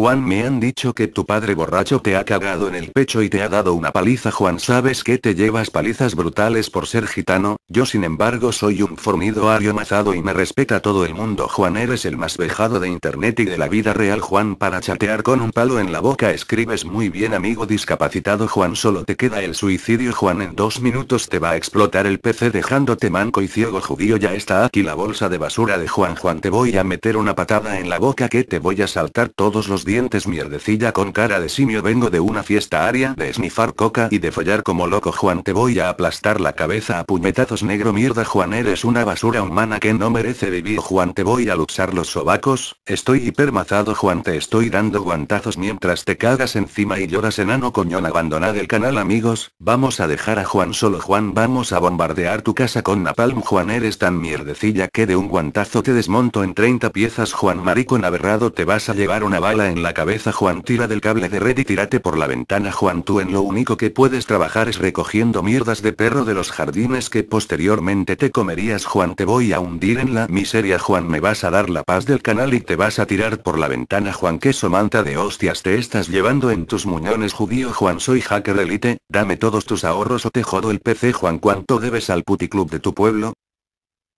Juan me han dicho que tu padre borracho te ha cagado en el pecho y te ha dado una paliza. Juan, sabes que te llevas palizas brutales por ser gitano, yo sin embargo soy un fornido ario mazado y me respeta todo el mundo. Juan, eres el más vejado de internet y de la vida real. Juan, para chatear con un palo en la boca escribes muy bien amigo discapacitado. Juan, solo te queda el suicidio. Juan, en dos minutos te va a explotar el PC dejándote manco y ciego judío. Ya está aquí la bolsa de basura de Juan. Juan, te voy a meter una patada en la boca que te voy a saltar todos los días dientes mierdecilla con cara de simio vengo de una fiesta aria de esnifar coca y de follar como loco Juan te voy a aplastar la cabeza a puñetazos negro mierda Juan eres una basura humana que no merece vivir Juan te voy a luchar los sobacos, estoy hipermazado Juan te estoy dando guantazos mientras te cagas encima y lloras enano coñón abandonad el canal amigos, vamos a dejar a Juan solo Juan vamos a bombardear tu casa con napalm Juan eres tan mierdecilla que de un guantazo te desmonto en 30 piezas Juan marico aberrado te vas a llevar una bala en la cabeza Juan tira del cable de red y tírate por la ventana Juan tú en lo único que puedes trabajar es recogiendo mierdas de perro de los jardines que posteriormente te comerías Juan te voy a hundir en la miseria Juan me vas a dar la paz del canal y te vas a tirar por la ventana Juan que somanta de hostias te estás llevando en tus muñones judío Juan soy hacker elite, dame todos tus ahorros o te jodo el PC Juan cuánto debes al puticlub de tu pueblo,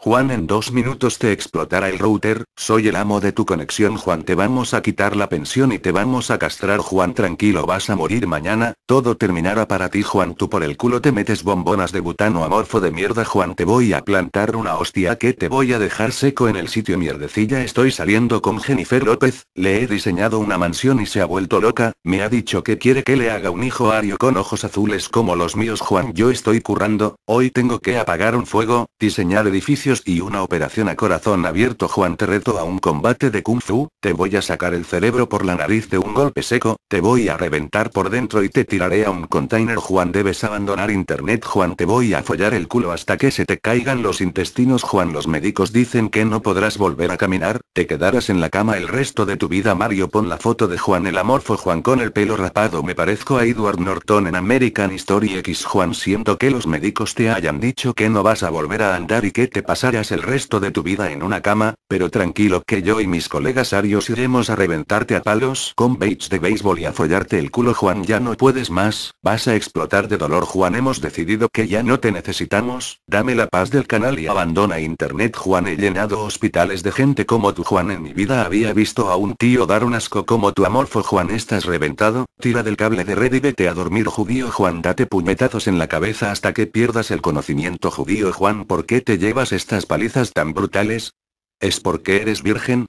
Juan en dos minutos te explotará el router, soy el amo de tu conexión Juan te vamos a quitar la pensión y te vamos a castrar Juan tranquilo vas a morir mañana, todo terminará para ti Juan tú por el culo te metes bombonas de butano amorfo de mierda Juan te voy a plantar una hostia que te voy a dejar seco en el sitio mierdecilla estoy saliendo con Jennifer López, le he diseñado una mansión y se ha vuelto loca, me ha dicho que quiere que le haga un hijo ario con ojos azules como los míos Juan yo estoy currando, hoy tengo que apagar un fuego, diseñar edificios y una operación a corazón abierto. Juan te reto a un combate de kung fu, te voy a sacar el cerebro por la nariz de un golpe seco, te voy a reventar por dentro y te tiraré a un container. Juan debes abandonar internet. Juan te voy a follar el culo hasta que se te caigan los intestinos. Juan los médicos dicen que no podrás volver a caminar, te quedarás en la cama el resto de tu vida. Mario pon la foto de Juan el amorfo Juan con el pelo rapado. Me parezco a Edward Norton en American History X. Juan siento que los médicos te hayan dicho que no vas a volver a andar y que te pasarás el resto de tu vida en una cama, pero tranquilo que yo y mis colegas arios iremos a reventarte a palos con baits de béisbol y a follarte el culo. Juan ya no puedes más, vas a explotar de dolor. Juan hemos decidido que ya no te necesitamos, dame la paz del canal y abandona internet. Juan he llenado hospitales de gente como tú Juan en mi vida había visto a un tío dar un asco como tu amorfo Juan estás reventado, tira del cable de red y vete a dormir judío Juan date puñetazos en la cabeza hasta que pierdas el conocimiento judío Juan ¿por qué te llevas estas palizas tan brutales? ¿Es porque eres virgen?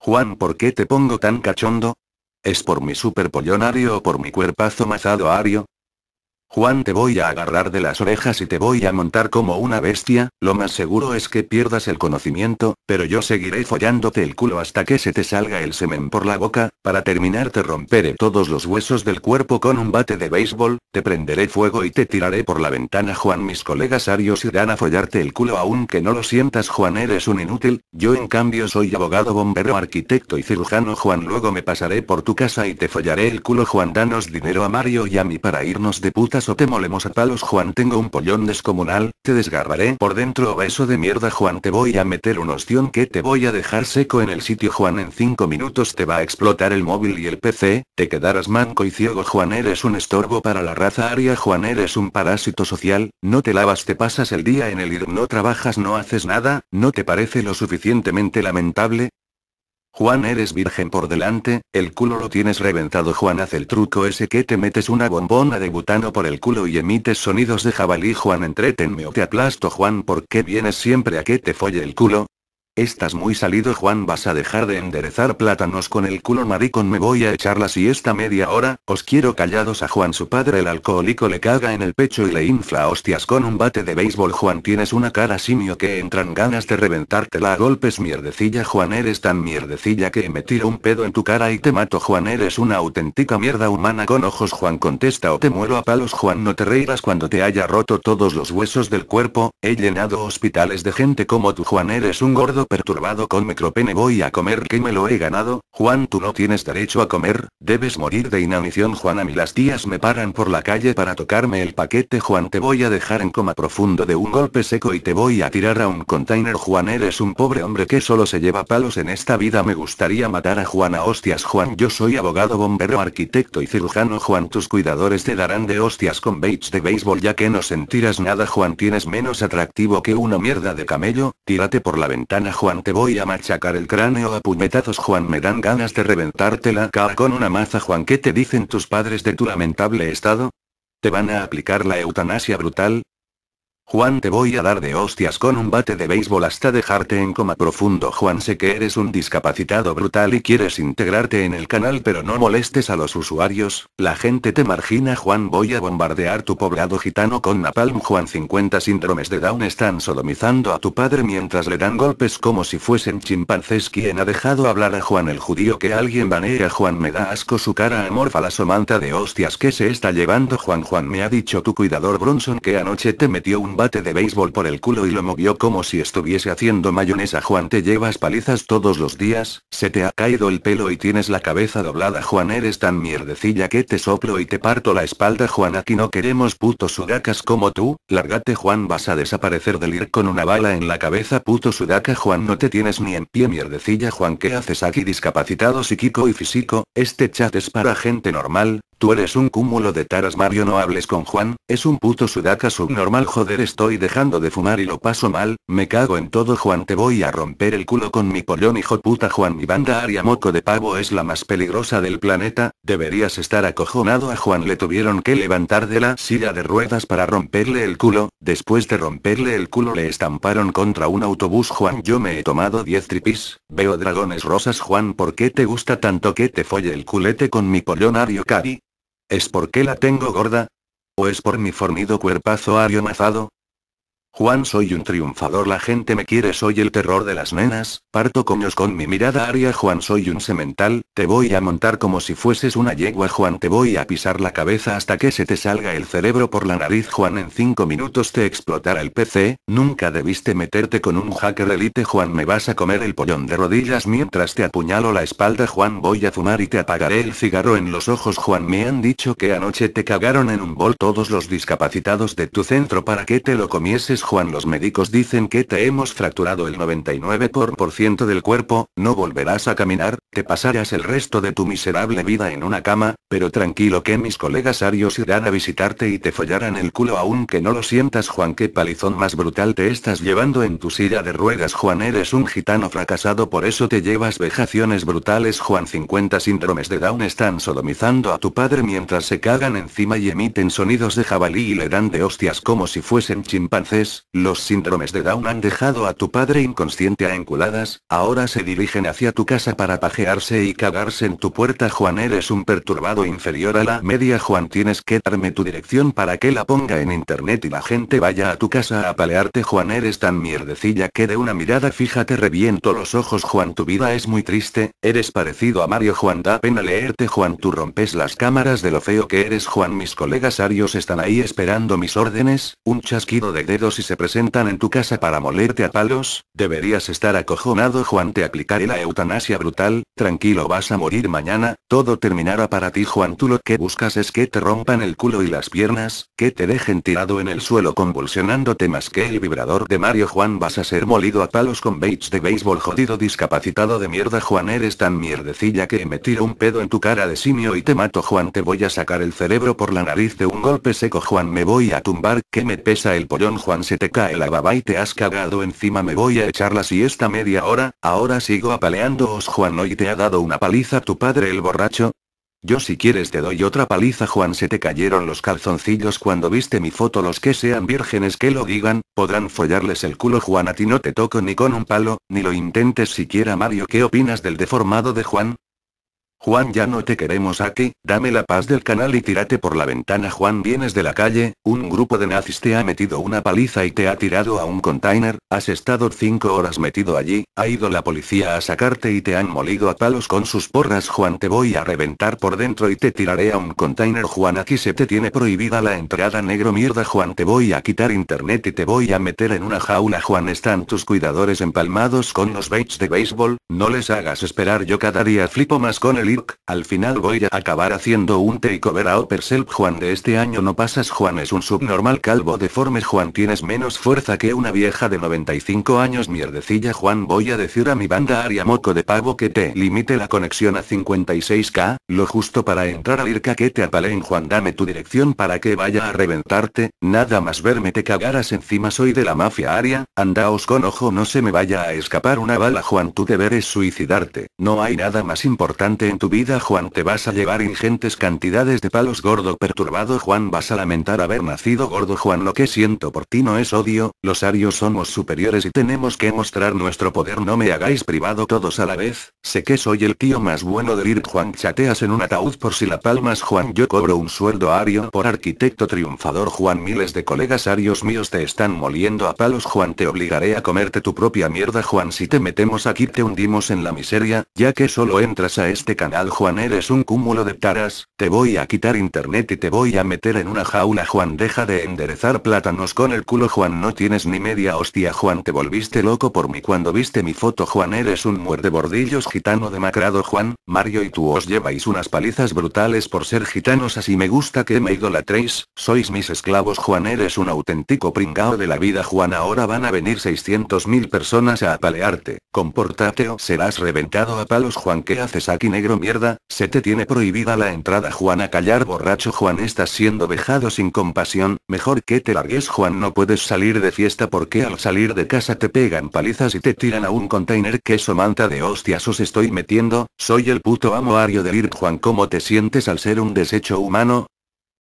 Juan ¿por qué te pongo tan cachondo? ¿Es por mi superpollonario o por mi cuerpazo mazado ario? Juan te voy a agarrar de las orejas y te voy a montar como una bestia, lo más seguro es que pierdas el conocimiento, pero yo seguiré follándote el culo hasta que se te salga el semen por la boca, para terminar te romperé todos los huesos del cuerpo con un bate de béisbol, te prenderé fuego y te tiraré por la ventana Juan mis colegas arios irán a follarte el culo aunque no lo sientas Juan eres un inútil, yo en cambio soy abogado bombero arquitecto y cirujano Juan luego me pasaré por tu casa y te follaré el culo Juan danos dinero a Mario y a mí para irnos de putas, o te molemos a palos Juan tengo un pollón descomunal, te desgarraré por dentro beso de mierda Juan te voy a meter un ostión que te voy a dejar seco en el sitio Juan en 5 minutos te va a explotar el móvil y el PC, te quedarás manco y ciego Juan eres un estorbo para la raza aria Juan eres un parásito social, no te lavas te pasas el día en el ir no trabajas no haces nada, no te parece lo suficientemente lamentable, Juan, eres virgen por delante, el culo lo tienes reventado. Juan, haz el truco ese que te metes una bombona de butano por el culo y emites sonidos de jabalí. Juan, entretenme o te aplasto. Juan, ¿por qué vienes siempre a que te folle el culo? Estás muy salido Juan vas a dejar de enderezar plátanos con el culo maricón me voy a echarlas y esta media hora, os quiero callados a Juan su padre el alcohólico le caga en el pecho y le infla hostias con un bate de béisbol Juan tienes una cara simio que entran ganas de reventártela a golpes mierdecilla Juan eres tan mierdecilla que me tiro un pedo en tu cara y te mato Juan eres una auténtica mierda humana con ojos Juan contesta o te muero a palos Juan no te reirás cuando te haya roto todos los huesos del cuerpo, he llenado hospitales de gente como tú Juan eres un gordo perturbado con micropene voy a comer que me lo he ganado, Juan tú no tienes derecho a comer, debes morir de inanición Juan a mí las tías me paran por la calle para tocarme el paquete Juan te voy a dejar en coma profundo de un golpe seco y te voy a tirar a un container Juan eres un pobre hombre que solo se lleva palos en esta vida me gustaría matar a Juan a hostias Juan yo soy abogado bombero arquitecto y cirujano Juan tus cuidadores te darán de hostias con baits de béisbol ya que no sentirás nada Juan tienes menos atractivo que una mierda de camello, tírate por la ventana Juan, te voy a machacar el cráneo a puñetazos Juan, me dan ganas de reventarte la cara con una maza Juan, ¿qué te dicen tus padres de tu lamentable estado? ¿Te van a aplicar la eutanasia brutal? Juan te voy a dar de hostias con un bate de béisbol hasta dejarte en coma profundo. Juan sé que eres un discapacitado brutal y quieres integrarte en el canal pero no molestes a los usuarios, la gente te margina Juan voy a bombardear tu poblado gitano con napalm Juan 50 síndromes de Down están sodomizando a tu padre mientras le dan golpes como si fuesen chimpancés quien ha dejado hablar a Juan el judío que alguien banea Juan me da asco su cara amorfa la somanta de hostias que se está llevando Juan Juan me ha dicho tu cuidador Bronson que anoche te metió un bate de béisbol por el culo y lo movió como si estuviese haciendo mayonesa. Juan, te llevas palizas todos los días, se te ha caído el pelo y tienes la cabeza doblada. Juan, eres tan mierdecilla que te soplo y te parto la espalda. Juan, aquí no queremos putos sudacas como tú, lárgate Juan, vas a desaparecer del ir con una bala en la cabeza. Puto sudaca Juan, no te tienes ni en pie mierdecilla. Juan, ¿qué haces aquí discapacitado psíquico y físico? Este chat es para gente normal, Tú eres un cúmulo de taras Mario no hables con Juan, es un puto sudaca subnormal joder estoy dejando de fumar y lo paso mal, me cago en todo Juan te voy a romper el culo con mi pollón hijo puta Juan mi banda aria moco de pavo es la más peligrosa del planeta, deberías estar acojonado a Juan le tuvieron que levantar de la silla de ruedas para romperle el culo, después de romperle el culo le estamparon contra un autobús Juan yo me he tomado 10 tripis, veo dragones rosas Juan ¿por qué te gusta tanto que te folle el culete con mi pollón ario cari? ¿Es porque la tengo gorda? ¿O es por mi fornido cuerpazo mazado? Juan soy un triunfador la gente me quiere soy el terror de las nenas, parto coños con mi mirada aria Juan soy un semental, te voy a montar como si fueses una yegua, Juan. Te voy a pisar la cabeza hasta que se te salga el cerebro por la nariz, Juan. En cinco minutos te explotará el PC. Nunca debiste meterte con un hacker elite, Juan. Me vas a comer el pollón de rodillas mientras te apuñalo la espalda, Juan. Voy a fumar y te apagaré el cigarro en los ojos, Juan. Me han dicho que anoche te cagaron en un bol todos los discapacitados de tu centro para que te lo comieses, Juan. Los médicos dicen que te hemos fracturado el 99% por del cuerpo. No volverás a caminar, te pasarás el resto de tu miserable vida en una cama, pero tranquilo que mis colegas arios irán a visitarte y te follarán el culo aunque no lo sientas Juan qué palizón más brutal te estás llevando en tu silla de ruedas Juan eres un gitano fracasado por eso te llevas vejaciones brutales Juan 50 síndromes de Down están sodomizando a tu padre mientras se cagan encima y emiten sonidos de jabalí y le dan de hostias como si fuesen chimpancés, los síndromes de Down han dejado a tu padre inconsciente a enculadas, ahora se dirigen hacia tu casa para pajearse y en tu puerta Juan eres un perturbado inferior a la media Juan tienes que darme tu dirección para que la ponga en internet y la gente vaya a tu casa a palearte Juan eres tan mierdecilla que de una mirada fíjate reviento los ojos Juan tu vida es muy triste, eres parecido a Mario Juan da pena leerte Juan tú rompes las cámaras de lo feo que eres Juan mis colegas arios están ahí esperando mis órdenes, un chasquido de dedos y se presentan en tu casa para molerte a palos, deberías estar acojonado Juan te aplicaré la eutanasia brutal, tranquilo vas a morir mañana, todo terminará para ti Juan tú lo que buscas es que te rompan el culo y las piernas, que te dejen tirado en el suelo convulsionándote más que el vibrador de Mario Juan vas a ser molido a palos con baits de béisbol jodido discapacitado de mierda Juan eres tan mierdecilla que me tiro un pedo en tu cara de simio y te mato Juan te voy a sacar el cerebro por la nariz de un golpe seco Juan me voy a tumbar que me pesa el pollón Juan se te cae la baba y te has cagado encima me voy a echar la esta media hora, ahora sigo apaleándoos Juan hoy te ha dado una palabra paliza tu padre el borracho? Yo si quieres te doy otra paliza Juan se te cayeron los calzoncillos cuando viste mi foto los que sean vírgenes que lo digan, podrán follarles el culo Juan a ti no te toco ni con un palo, ni lo intentes siquiera Mario ¿qué opinas del deformado de Juan? Juan ya no te queremos aquí, dame la paz del canal y tírate por la ventana Juan vienes de la calle, un grupo de nazis te ha metido una paliza y te ha tirado a un container, has estado cinco horas metido allí, ha ido la policía a sacarte y te han molido a palos con sus porras Juan te voy a reventar por dentro y te tiraré a un container Juan aquí se te tiene prohibida la entrada negro mierda Juan te voy a quitar internet y te voy a meter en una jaula Juan están tus cuidadores empalmados con los baits de béisbol, no les hagas esperar yo cada día flipo más con el al final voy a acabar haciendo un takeover a self Juan de este año no pasas Juan es un subnormal calvo deforme Juan tienes menos fuerza que una vieja de 95 años mierdecilla Juan voy a decir a mi banda Aria Moco de Pavo que te limite la conexión a 56k, lo justo para entrar al Irka que te apaleen Juan dame tu dirección para que vaya a reventarte, nada más verme te cagarás encima soy de la mafia Aria, andaos con ojo no se me vaya a escapar una bala Juan tu deber es suicidarte, no hay nada más importante en tu vida Juan te vas a llevar ingentes cantidades de palos gordo perturbado Juan vas a lamentar haber nacido gordo Juan lo que siento por ti no es odio, los arios somos superiores y tenemos que mostrar nuestro poder no me hagáis privado todos a la vez, sé que soy el tío más bueno de ir Juan chateas en un ataúd por si la palmas Juan yo cobro un sueldo ario por arquitecto triunfador Juan miles de colegas arios míos te están moliendo a palos Juan te obligaré a comerte tu propia mierda Juan si te metemos aquí te hundimos en la miseria, ya que solo entras a este Juan eres un cúmulo de taras, te voy a quitar internet y te voy a meter en una jaula Juan deja de enderezar plátanos con el culo Juan no tienes ni media hostia Juan te volviste loco por mí cuando viste mi foto Juan eres un muerde bordillos gitano demacrado Juan, Mario y tú os lleváis unas palizas brutales por ser gitanos así me gusta que me idolatréis, sois mis esclavos Juan eres un auténtico pringao de la vida Juan ahora van a venir 600.000 personas a apalearte, comportate o serás reventado a palos Juan ¿qué haces aquí negro? mierda, se te tiene prohibida la entrada Juan a callar borracho Juan estás siendo vejado sin compasión, mejor que te largues Juan no puedes salir de fiesta porque al salir de casa te pegan palizas y te tiran a un container queso manta de hostias os estoy metiendo, soy el puto amo ario del ir Juan cómo te sientes al ser un desecho humano,